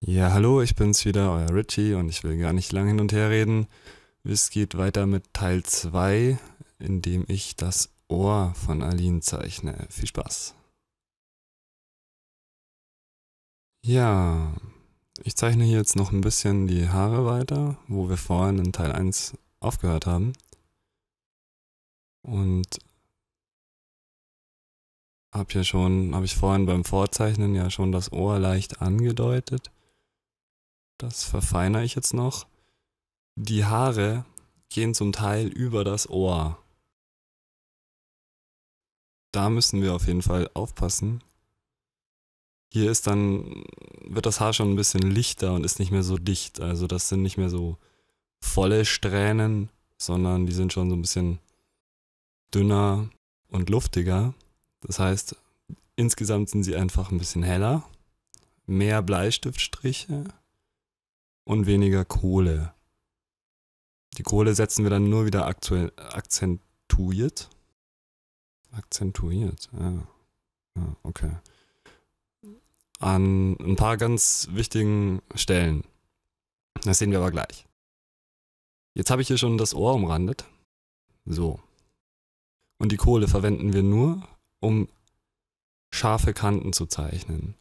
Ja, hallo, ich bin's wieder, euer Richie und ich will gar nicht lang hin und her reden. Es geht weiter mit Teil 2, in dem ich das Ohr von Aline zeichne. Viel Spaß. Ja, ich zeichne hier jetzt noch ein bisschen die Haare weiter, wo wir vorhin in Teil 1 aufgehört haben. Und habe ja schon, habe ich vorhin beim Vorzeichnen ja schon das Ohr leicht angedeutet das verfeinere ich jetzt noch. Die Haare gehen zum Teil über das Ohr. Da müssen wir auf jeden Fall aufpassen. Hier ist dann, wird das Haar schon ein bisschen lichter und ist nicht mehr so dicht. Also das sind nicht mehr so volle Strähnen, sondern die sind schon so ein bisschen dünner und luftiger. Das heißt, insgesamt sind sie einfach ein bisschen heller. Mehr Bleistiftstriche und weniger Kohle. Die Kohle setzen wir dann nur wieder akzentuiert. Akzentuiert, ja. ja okay. An ein paar ganz wichtigen Stellen. Das sehen wir aber gleich. Jetzt habe ich hier schon das Ohr umrandet. So. Und die Kohle verwenden wir nur, um scharfe Kanten zu zeichnen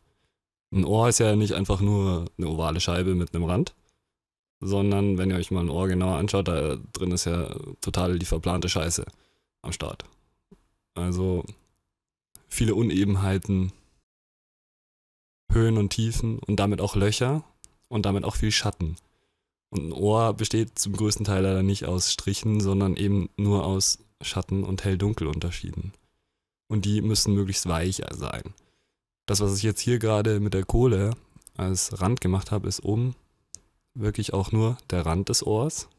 ein Ohr ist ja nicht einfach nur eine ovale Scheibe mit einem Rand, sondern wenn ihr euch mal ein Ohr genauer anschaut, da drin ist ja total die verplante Scheiße am Start. Also viele Unebenheiten, Höhen und Tiefen und damit auch Löcher und damit auch viel Schatten. Und ein Ohr besteht zum größten Teil leider nicht aus Strichen, sondern eben nur aus Schatten- und Hell-Dunkel-Unterschieden. Und die müssen möglichst weich sein das, was ich jetzt hier gerade mit der Kohle als Rand gemacht habe, ist oben wirklich auch nur der Rand des Ohrs.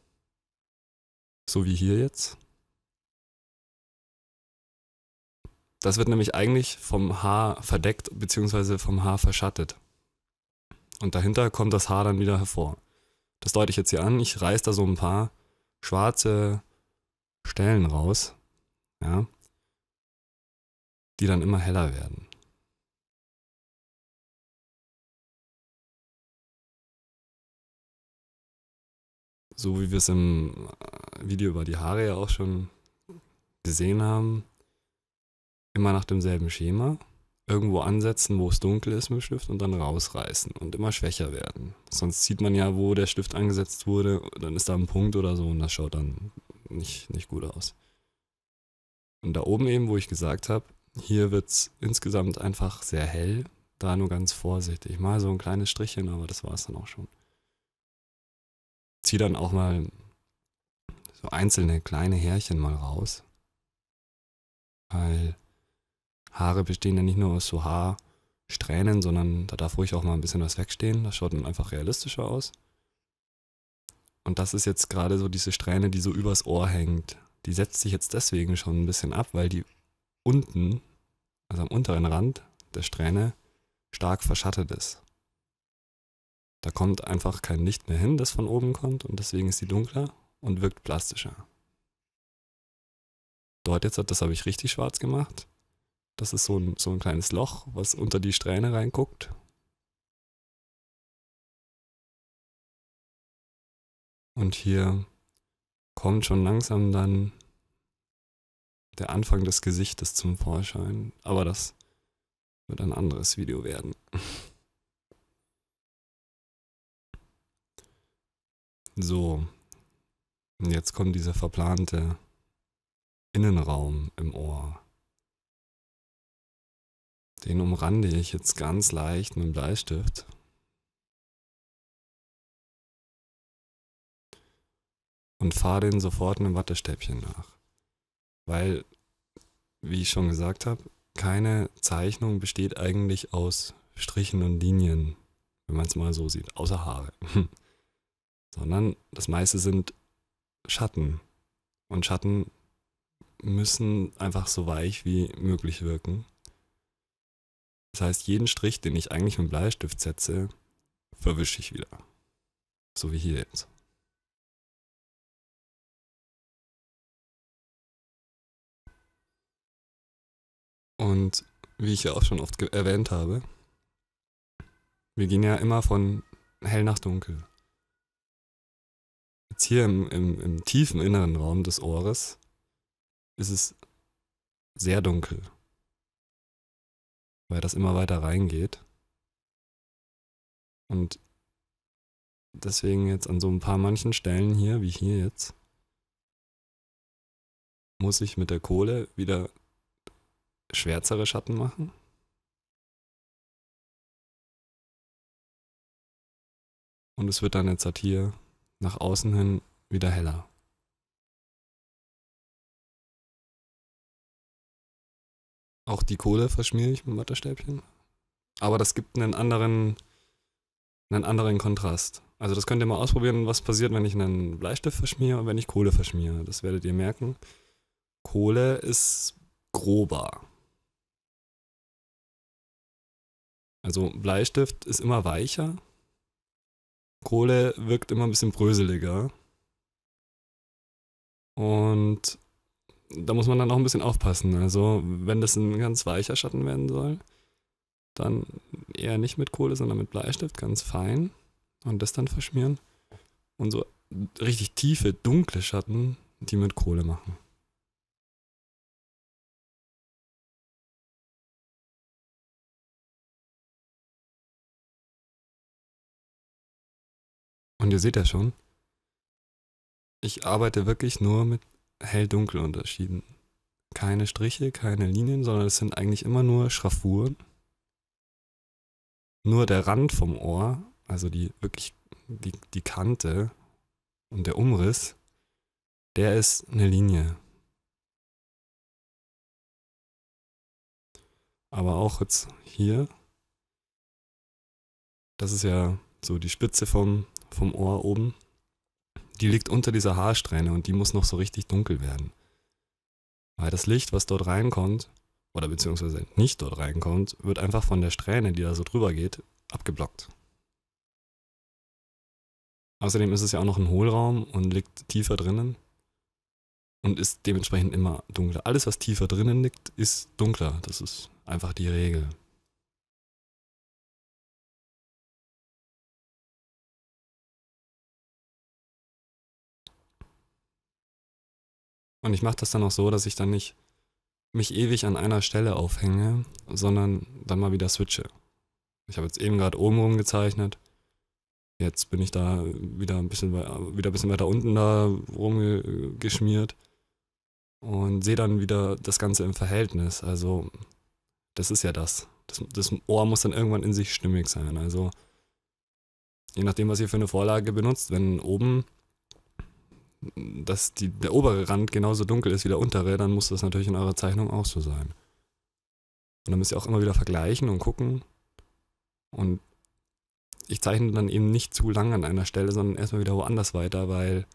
So wie hier jetzt. Das wird nämlich eigentlich vom Haar verdeckt bzw. vom Haar verschattet. Und dahinter kommt das Haar dann wieder hervor. Das deute ich jetzt hier an. Ich reiß da so ein paar schwarze Stellen raus, ja, die dann immer heller werden. so wie wir es im äh, Video über die Haare ja auch schon gesehen haben, immer nach demselben Schema. Irgendwo ansetzen, wo es dunkel ist mit dem Stift und dann rausreißen und immer schwächer werden. Sonst sieht man ja, wo der Stift angesetzt wurde, dann ist da ein Punkt oder so und das schaut dann nicht, nicht gut aus. Und da oben eben, wo ich gesagt habe, hier wird es insgesamt einfach sehr hell, da nur ganz vorsichtig. Mal so ein kleines Strichchen, aber das war es dann auch schon ziehe dann auch mal so einzelne kleine Härchen mal raus. Weil Haare bestehen ja nicht nur aus so Haarsträhnen, sondern da darf ruhig auch mal ein bisschen was wegstehen. Das schaut dann einfach realistischer aus. Und das ist jetzt gerade so diese Strähne, die so übers Ohr hängt. Die setzt sich jetzt deswegen schon ein bisschen ab, weil die unten, also am unteren Rand der Strähne, stark verschattet ist. Da kommt einfach kein Licht mehr hin, das von oben kommt und deswegen ist sie dunkler und wirkt plastischer. Dort jetzt, das habe ich richtig schwarz gemacht. Das ist so ein, so ein kleines Loch, was unter die Strähne reinguckt. Und hier kommt schon langsam dann der Anfang des Gesichtes zum Vorschein. Aber das wird ein anderes Video werden. So. Und jetzt kommt dieser verplante Innenraum im Ohr. Den umrande ich jetzt ganz leicht mit dem Bleistift. Und fahre den sofort mit dem Wattestäbchen nach. Weil, wie ich schon gesagt habe, keine Zeichnung besteht eigentlich aus Strichen und Linien, wenn man es mal so sieht, außer Haare. sondern das meiste sind Schatten. Und Schatten müssen einfach so weich wie möglich wirken. Das heißt, jeden Strich, den ich eigentlich mit Bleistift setze, verwische ich wieder. So wie hier jetzt. Und wie ich ja auch schon oft erwähnt habe, wir gehen ja immer von hell nach dunkel. Jetzt hier im, im, im tiefen inneren Raum des Ohres ist es sehr dunkel, weil das immer weiter reingeht. Und deswegen jetzt an so ein paar manchen Stellen hier, wie hier jetzt, muss ich mit der Kohle wieder schwärzere Schatten machen. Und es wird dann jetzt halt hier nach außen hin wieder heller. Auch die Kohle verschmiere ich mit dem Wattestäbchen. Aber das gibt einen anderen, einen anderen Kontrast. Also das könnt ihr mal ausprobieren, was passiert, wenn ich einen Bleistift verschmiere und wenn ich Kohle verschmiere. Das werdet ihr merken. Kohle ist grober. Also Bleistift ist immer weicher Kohle wirkt immer ein bisschen bröseliger. Und da muss man dann auch ein bisschen aufpassen. Also, wenn das ein ganz weicher Schatten werden soll, dann eher nicht mit Kohle, sondern mit Bleistift, ganz fein. Und das dann verschmieren. Und so richtig tiefe, dunkle Schatten, die mit Kohle machen. Und ihr seht ja schon, ich arbeite wirklich nur mit Hell-Dunkel-Unterschieden. Keine Striche, keine Linien, sondern es sind eigentlich immer nur Schraffuren. Nur der Rand vom Ohr, also die wirklich die, die Kante und der Umriss, der ist eine Linie. Aber auch jetzt hier, das ist ja so die Spitze vom vom Ohr oben, die liegt unter dieser Haarsträhne und die muss noch so richtig dunkel werden. Weil das Licht, was dort reinkommt, oder beziehungsweise nicht dort reinkommt, wird einfach von der Strähne, die da so drüber geht, abgeblockt. Außerdem ist es ja auch noch ein Hohlraum und liegt tiefer drinnen und ist dementsprechend immer dunkler. Alles, was tiefer drinnen liegt, ist dunkler. Das ist einfach die Regel. Und ich mache das dann auch so, dass ich dann nicht mich ewig an einer Stelle aufhänge, sondern dann mal wieder switche. Ich habe jetzt eben gerade oben rum gezeichnet. Jetzt bin ich da wieder ein bisschen, wieder ein bisschen weiter unten da rumgeschmiert und sehe dann wieder das Ganze im Verhältnis. Also das ist ja das. das. Das Ohr muss dann irgendwann in sich stimmig sein. Also je nachdem, was ihr für eine Vorlage benutzt, wenn oben dass die, der obere Rand genauso dunkel ist wie der untere, dann muss das natürlich in eurer Zeichnung auch so sein. Und dann müsst ihr auch immer wieder vergleichen und gucken. Und ich zeichne dann eben nicht zu lang an einer Stelle, sondern erstmal wieder woanders weiter, weil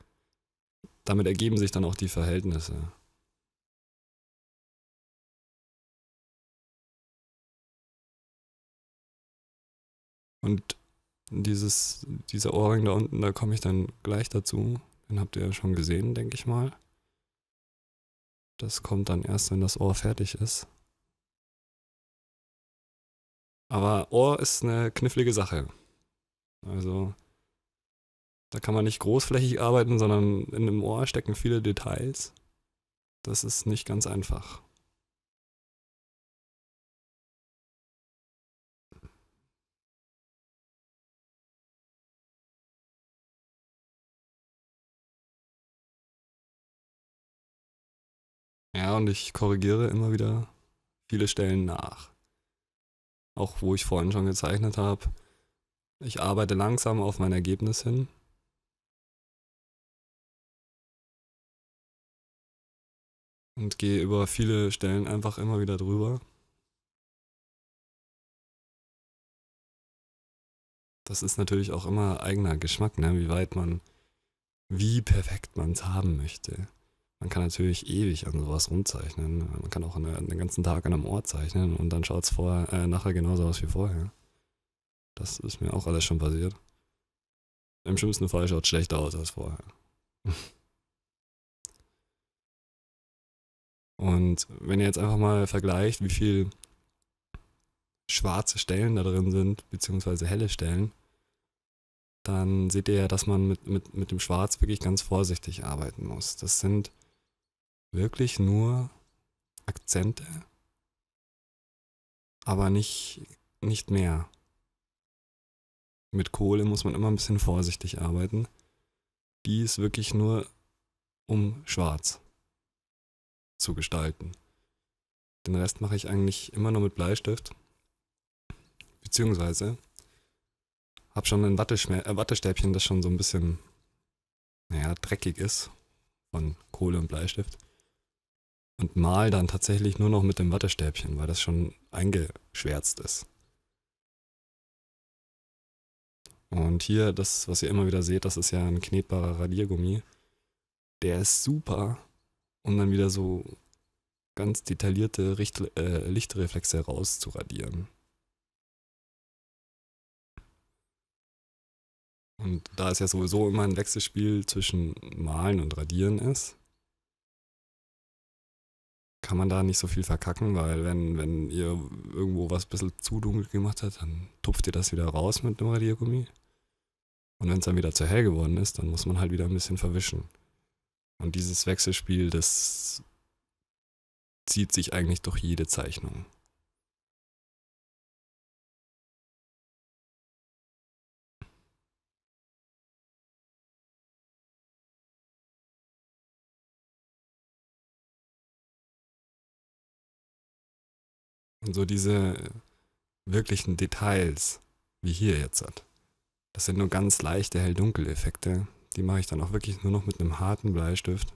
damit ergeben sich dann auch die Verhältnisse. Und dieses, dieser Ohrring da unten, da komme ich dann gleich dazu. Den habt ihr schon gesehen, denke ich mal. Das kommt dann erst, wenn das Ohr fertig ist. Aber Ohr ist eine knifflige Sache. Also, da kann man nicht großflächig arbeiten, sondern in einem Ohr stecken viele Details. Das ist nicht ganz einfach. Ja, und ich korrigiere immer wieder viele Stellen nach. Auch wo ich vorhin schon gezeichnet habe. Ich arbeite langsam auf mein Ergebnis hin. Und gehe über viele Stellen einfach immer wieder drüber. Das ist natürlich auch immer eigener Geschmack, ne? wie weit man, wie perfekt man es haben möchte. Man kann natürlich ewig an sowas rumzeichnen. Man kann auch eine, einen ganzen Tag an einem Ohr zeichnen und dann schaut es äh, nachher genauso aus wie vorher. Das ist mir auch alles schon passiert. Im schlimmsten Fall schaut es schlechter aus als vorher. Und wenn ihr jetzt einfach mal vergleicht, wie viel schwarze Stellen da drin sind, beziehungsweise helle Stellen, dann seht ihr ja, dass man mit, mit, mit dem Schwarz wirklich ganz vorsichtig arbeiten muss. Das sind wirklich nur Akzente, aber nicht, nicht mehr. Mit Kohle muss man immer ein bisschen vorsichtig arbeiten. Die ist wirklich nur, um schwarz zu gestalten. Den Rest mache ich eigentlich immer nur mit Bleistift. Beziehungsweise habe schon ein äh, Wattestäbchen, das schon so ein bisschen, naja, dreckig ist von Kohle und Bleistift und mal dann tatsächlich nur noch mit dem Wattestäbchen, weil das schon eingeschwärzt ist. Und hier, das, was ihr immer wieder seht, das ist ja ein knetbarer Radiergummi. Der ist super, um dann wieder so ganz detaillierte Richt äh, Lichtreflexe rauszuradieren. Und da es ja sowieso immer ein Wechselspiel zwischen Malen und Radieren ist, kann man da nicht so viel verkacken, weil wenn, wenn ihr irgendwo was ein bisschen zu dunkel gemacht habt, dann tupft ihr das wieder raus mit einem Radiergummi. Und wenn es dann wieder zu hell geworden ist, dann muss man halt wieder ein bisschen verwischen. Und dieses Wechselspiel, das zieht sich eigentlich durch jede Zeichnung. Und so diese wirklichen Details, wie hier jetzt hat. Das sind nur ganz leichte Hell-Dunkel-Effekte. Die mache ich dann auch wirklich nur noch mit einem harten Bleistift.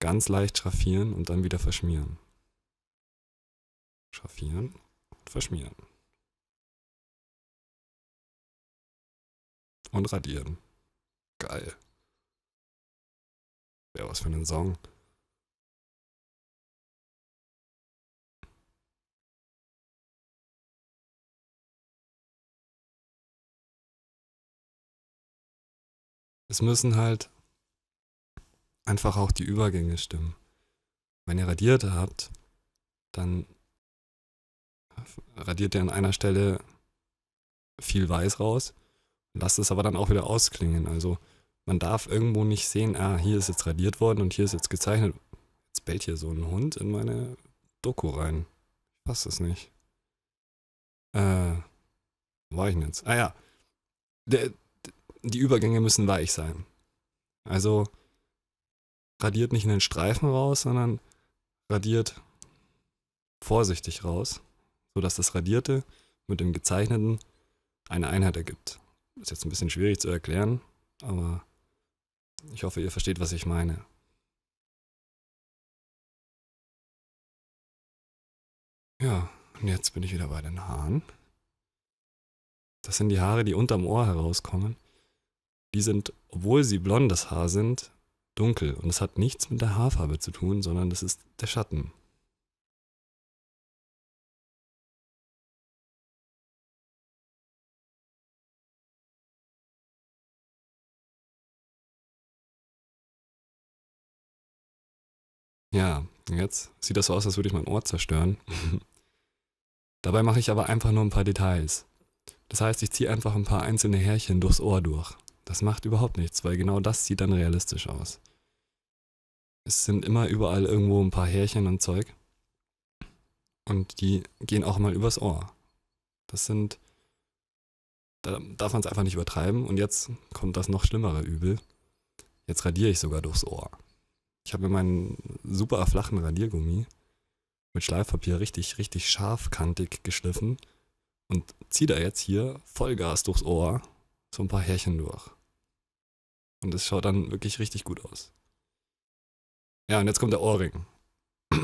Ganz leicht schraffieren und dann wieder verschmieren. Schraffieren und verschmieren. Und radieren. Geil. Wäre ja, was für ein Song. Es müssen halt einfach auch die Übergänge stimmen. Wenn ihr Radierte habt, dann radiert ihr an einer Stelle viel Weiß raus, lasst es aber dann auch wieder ausklingen. Also man darf irgendwo nicht sehen, ah, hier ist jetzt radiert worden und hier ist jetzt gezeichnet. Jetzt bellt hier so ein Hund in meine Doku rein. Ich fasse es nicht. Äh, wo war ich denn jetzt? Ah ja, der, die Übergänge müssen weich sein. Also radiert nicht in den Streifen raus, sondern radiert vorsichtig raus, sodass das Radierte mit dem Gezeichneten eine Einheit ergibt. Ist jetzt ein bisschen schwierig zu erklären, aber ich hoffe, ihr versteht, was ich meine. Ja, und jetzt bin ich wieder bei den Haaren. Das sind die Haare, die unterm Ohr herauskommen die sind, obwohl sie blondes Haar sind, dunkel. Und das hat nichts mit der Haarfarbe zu tun, sondern das ist der Schatten. Ja, jetzt sieht das so aus, als würde ich mein Ohr zerstören. Dabei mache ich aber einfach nur ein paar Details. Das heißt, ich ziehe einfach ein paar einzelne Härchen durchs Ohr durch. Das macht überhaupt nichts, weil genau das sieht dann realistisch aus. Es sind immer überall irgendwo ein paar Härchen und Zeug. Und die gehen auch mal übers Ohr. Das sind. Da darf man es einfach nicht übertreiben. Und jetzt kommt das noch schlimmere Übel. Jetzt radiere ich sogar durchs Ohr. Ich habe mir meinen super flachen Radiergummi mit Schleifpapier richtig, richtig scharfkantig geschliffen und ziehe da jetzt hier Vollgas durchs Ohr so ein paar Härchen durch. Und es schaut dann wirklich richtig gut aus. Ja, und jetzt kommt der Ohrring.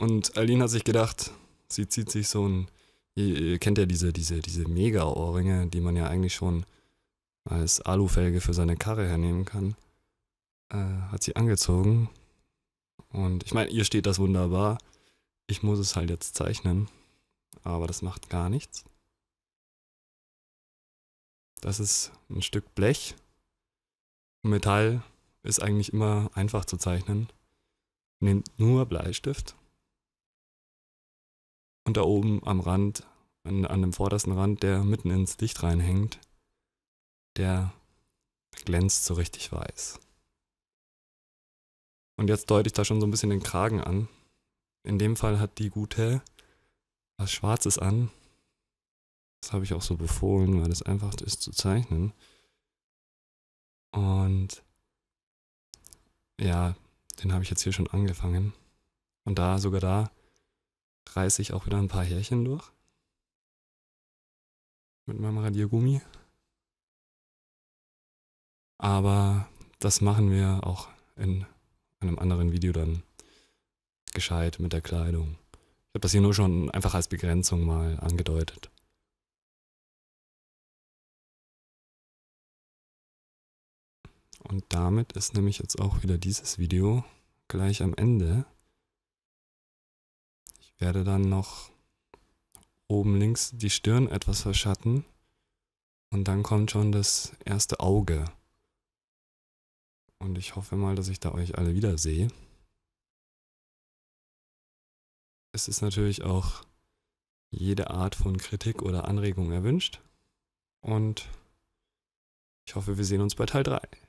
Und Aline hat sich gedacht, sie zieht sich so ein. Ihr kennt ja diese, diese, diese Mega-Ohrringe, die man ja eigentlich schon als Alufelge für seine Karre hernehmen kann. Äh, hat sie angezogen. Und ich meine, ihr steht das wunderbar. Ich muss es halt jetzt zeichnen. Aber das macht gar nichts. Das ist ein Stück Blech. Metall ist eigentlich immer einfach zu zeichnen. Nehmt nur Bleistift. Und da oben am Rand, an, an dem vordersten Rand, der mitten ins Licht reinhängt, der glänzt so richtig weiß. Und jetzt deute ich da schon so ein bisschen den Kragen an. In dem Fall hat die gute was Schwarzes an, das habe ich auch so befohlen, weil es einfach ist zu zeichnen. Und ja, den habe ich jetzt hier schon angefangen. Und da, sogar da, reiße ich auch wieder ein paar Härchen durch. Mit meinem Radiergummi. Aber das machen wir auch in einem anderen Video dann gescheit mit der Kleidung. Ich habe das hier nur schon einfach als Begrenzung mal angedeutet. Und damit ist nämlich jetzt auch wieder dieses Video gleich am Ende. Ich werde dann noch oben links die Stirn etwas verschatten und dann kommt schon das erste Auge. Und ich hoffe mal, dass ich da euch alle wiedersehe. Es ist natürlich auch jede Art von Kritik oder Anregung erwünscht. Und ich hoffe, wir sehen uns bei Teil 3.